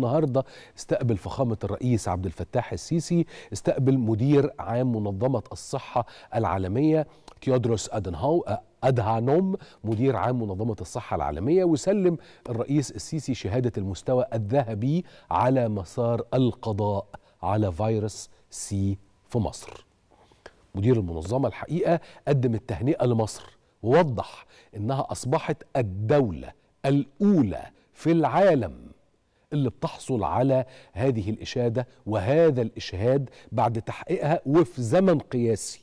النهارده استقبل فخامه الرئيس عبد الفتاح السيسي استقبل مدير عام منظمه الصحه العالميه تيودروس ادنهاو أدهانوم مدير عام منظمة الصحة العالمية وسلم الرئيس السيسي شهادة المستوى الذهبي على مسار القضاء على فيروس سي في مصر مدير المنظمة الحقيقة قدم التهنئة لمصر ووضح أنها أصبحت الدولة الأولى في العالم اللي بتحصل على هذه الإشادة وهذا الإشهاد بعد تحقيقها وفي زمن قياسي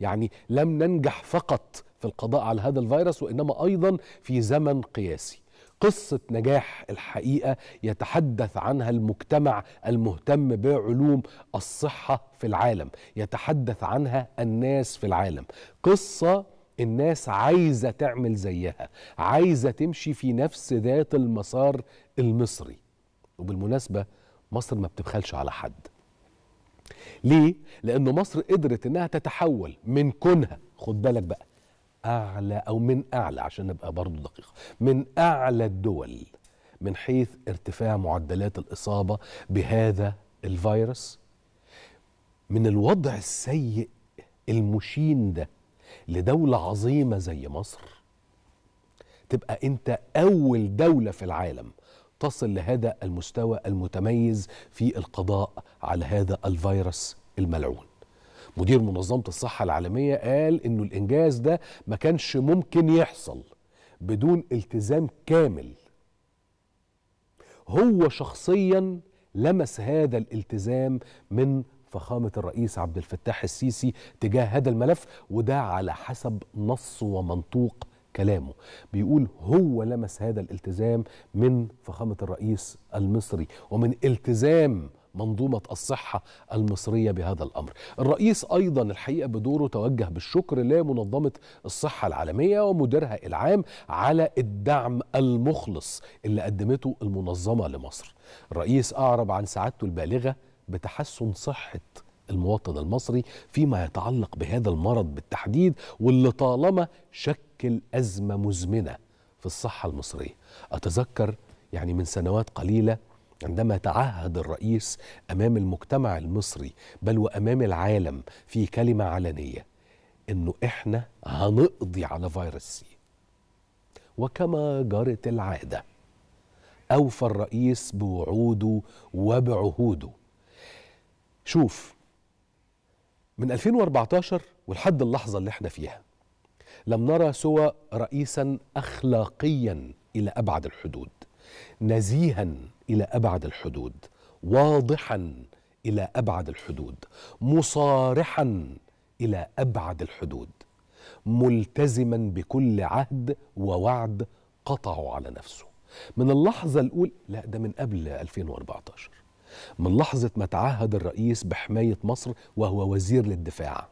يعني لم ننجح فقط في القضاء على هذا الفيروس وإنما أيضا في زمن قياسي قصة نجاح الحقيقة يتحدث عنها المجتمع المهتم بعلوم الصحة في العالم يتحدث عنها الناس في العالم قصة الناس عايزة تعمل زيها عايزة تمشي في نفس ذات المسار المصري وبالمناسبة مصر ما بتبخلش على حد ليه؟ لأن مصر قدرت إنها تتحول من كونها خد بالك بقى أعلى أو من أعلى عشان نبقى برضو دقيقة من أعلى الدول من حيث ارتفاع معدلات الإصابة بهذا الفيروس من الوضع السيء المشين ده لدولة عظيمة زي مصر تبقى أنت أول دولة في العالم تصل لهذا المستوى المتميز في القضاء على هذا الفيروس الملعون مدير منظمة الصحة العالمية قال إنه الإنجاز ده ما كانش ممكن يحصل بدون التزام كامل هو شخصيا لمس هذا الالتزام من فخامة الرئيس عبد الفتاح السيسي تجاه هذا الملف وده على حسب نص ومنطوق كلامه بيقول هو لمس هذا الالتزام من فخامة الرئيس المصري ومن التزام منظومة الصحة المصرية بهذا الأمر الرئيس أيضا الحقيقة بدوره توجه بالشكر لمنظمة الصحة العالمية ومديرها العام على الدعم المخلص اللي قدمته المنظمة لمصر الرئيس أعرب عن سعادته البالغة بتحسن صحة المواطن المصري فيما يتعلق بهذا المرض بالتحديد واللي طالما شك تشكل أزمة مزمنة في الصحة المصرية أتذكر يعني من سنوات قليلة عندما تعهد الرئيس أمام المجتمع المصري بل وأمام العالم في كلمة علنية إنه إحنا هنقضي على فيروس سي وكما جرت العادة أوفى الرئيس بوعوده وبعهوده شوف من 2014 ولحد اللحظة اللي احنا فيها لم نرى سوى رئيسا اخلاقيا الى ابعد الحدود نزيها الى ابعد الحدود واضحا الى ابعد الحدود مصارحا الى ابعد الحدود ملتزما بكل عهد ووعد قطعه على نفسه من اللحظه الاولى لا ده من قبل 2014 من لحظه ما تعهد الرئيس بحمايه مصر وهو وزير للدفاع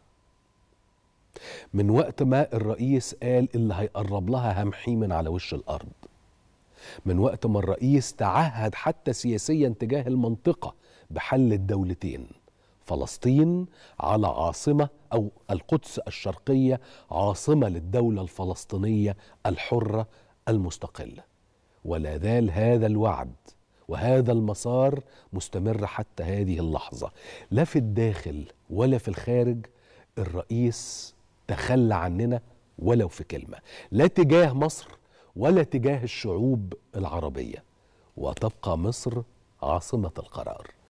من وقت ما الرئيس قال اللي هيقرب لها همحيه من على وش الارض من وقت ما الرئيس تعهد حتى سياسيا تجاه المنطقه بحل الدولتين فلسطين على عاصمه او القدس الشرقيه عاصمه للدوله الفلسطينيه الحره المستقله ولا زال هذا الوعد وهذا المسار مستمر حتى هذه اللحظه لا في الداخل ولا في الخارج الرئيس تخلى عننا ولو في كلمه لا تجاه مصر ولا تجاه الشعوب العربيه وتبقى مصر عاصمه القرار